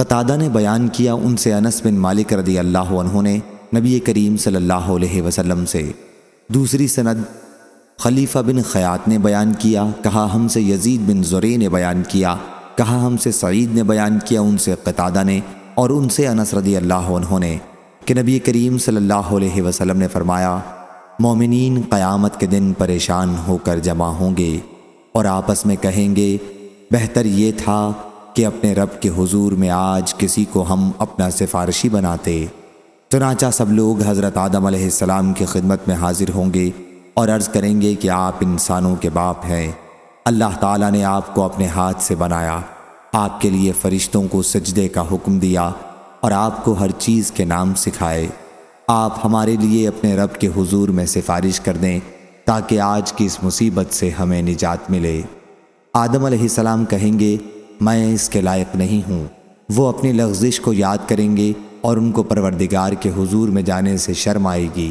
कतादा ने बयान किया उनसे अनस बिन मालिक रदी अल्लाह उन्होंने नबी करीम सल्लल्लाहु अलैहि वसल्लम से दूसरी सनद खलीफा बिन ख़यात ने बयान किया कहा हमसे यजीद बिन जुरे ने बयान किया कहा हमसे सईद ने बयान किया उनसे कतादा ने और उनसे अनस रदी अल्लाह उन्होंने कि नबी करीम सल्लल्लाहु अलैहि वसल्लम ने फरमाया मोमिनीन क़यामत के दिन परेशान होकर जमा होंगे और आपस में कहेंगे बेहतर ये था कि अपने रब के हुजूर में आज किसी को हम अपना सिफारशी बनाते चुनाचा सब लोग हज़रत आदम सलाम की खिदमत में हाजिर होंगे और अर्ज़ करेंगे कि आप इंसानों के बाप हैं अल्लाह ताला ने आपको अपने हाथ से बनाया आपके लिए फ़रिश्तों को सजदे का हुक्म दिया और आपको हर चीज़ के नाम सिखाए आप हमारे लिए अपने रब के हुजूर में सिफारिश कर दें ताकि आज की इस मुसीबत से हमें निजात मिले आदम सलाम कहेंगे मैं इसके लायक नहीं हूँ वो अपनी लफ्जिश को याद करेंगे और उनको परवरदिगार के हुजूर में जाने से शर्म आएगी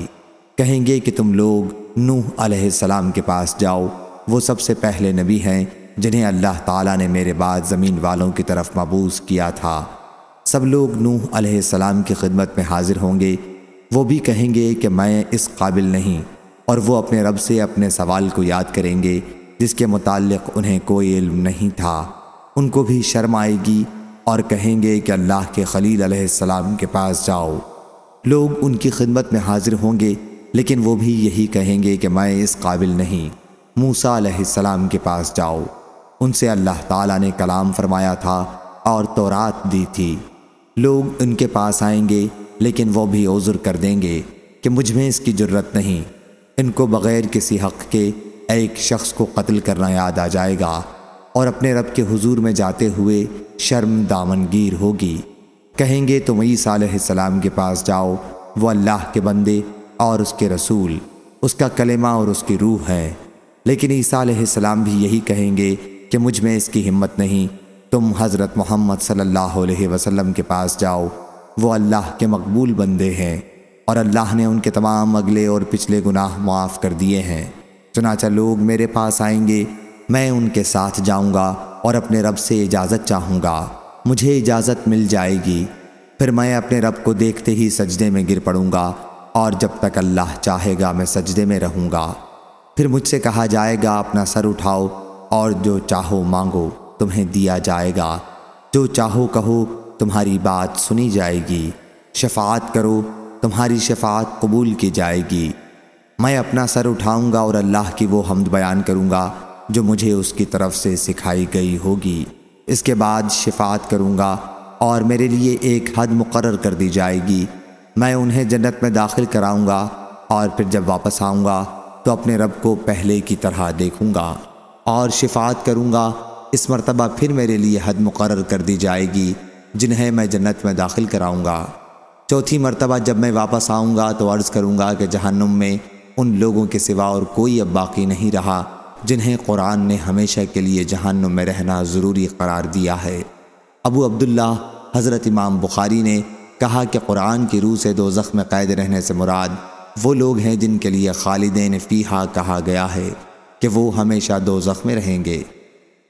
कहेंगे कि तुम लोग नूह अलैहिस्सलाम के पास जाओ वो सबसे पहले नबी हैं जिन्हें अल्लाह ताला ने मेरे बाद ज़मीन वालों की तरफ मबूस किया था सब लोग नूह अलैहिस्सलाम की खिदमत में हाजिर होंगे वो भी कहेंगे कि मैं इस काबिल नहीं और वो अपने रब से अपने सवाल को याद करेंगे जिसके मुतालिक उन्हें कोई इल्म नहीं था उनको भी शर्म आएगी और कहेंगे कि अल्लाह के खलील अलैहिस्सलाम के पास जाओ लोग उनकी खिदमत में हाजिर होंगे लेकिन वो भी यही कहेंगे कि मैं इस काबिल नहीं मूसा सलाम के पास जाओ उनसे अल्लाह ताला ने कलाम फरमाया था और तोरात दी थी लोग उनके पास आएंगे लेकिन वो भी उज़ुर कर देंगे कि मुझ में इसकी ज़रूरत नहीं इनको बग़ैर किसी हक़ के एक शख्स को कत्ल करना याद आ जाएगा और अपने रब के हुजूर में जाते हुए शर्म दामनगीर होगी कहेंगे तुम तो ईसा सलाम के पास जाओ वो अल्लाह के बंदे और उसके रसूल उसका कलेमा और उसकी रूह है लेकिन ईसा सलाम भी यही कहेंगे कि मुझ में इसकी हिम्मत नहीं तुम हज़रत मोहम्मद सल्लल्लाहु अलैहि वसल्लम के पास जाओ वो अल्लाह के मकबूल बंदे हैं और अल्लाह ने उनके तमाम अगले और पिछले गुनाह माफ़ कर दिए हैं चुनाचा लोग मेरे पास आएंगे मैं उनके साथ जाऊंगा और अपने रब से इजाज़त चाहूंगा मुझे इजाज़त मिल जाएगी फिर मैं अपने रब को देखते ही सजदे में गिर पड़ूंगा और जब तक अल्लाह चाहेगा मैं सजदे में रहूंगा फिर मुझसे कहा जाएगा अपना सर उठाओ और जो चाहो मांगो तुम्हें दिया जाएगा जो चाहो कहो तुम्हारी बात सुनी जाएगी शफात करो तुम्हारी शफात कबूल की जाएगी मैं अपना सर उठाऊंगा और अल्लाह की वो हमद बयान करूंगा जो मुझे उसकी तरफ से सिखाई गई होगी इसके बाद शिफात करूँगा और मेरे लिए एक हद मुकर कर दी जाएगी मैं उन्हें जन्नत में दाखिल कराऊँगा और फिर जब वापस आऊँगा तो अपने रब को पहले की तरह देखूँगा और शिफात करूँगा इस मरतबा फिर मेरे लिए हद मुकर कर दी जाएगी जिन्हें मैं जन्नत में दाखिल कराऊँगा चौथी मरतबा जब मैं वापस आऊँगा तो अर्ज़ करूँगा कि जहन्नुम में उन लोगों के सिवा और कोई अब बाकी नहीं रहा जिन्हें कुरान ने हमेशा के लिए जहन्नुम में रहना ज़रूरी करार दिया है अबू अब्दुल्ला हज़रत इमाम बुखारी ने कहा कि कुरान की रूह से दो में कैद रहने से मुराद वो लोग हैं जिनके लिए खालिदैन फ़ीहा कहा गया है कि वो हमेशा दो में रहेंगे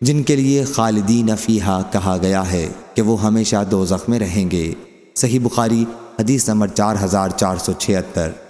जिनके लिए खालिदीन फ़ीहा कहा गया है कि वो हमेशा दो में रहेंगे सही बुखारी हदीस नंबर चार हज़ार चार सौ छिहत्तर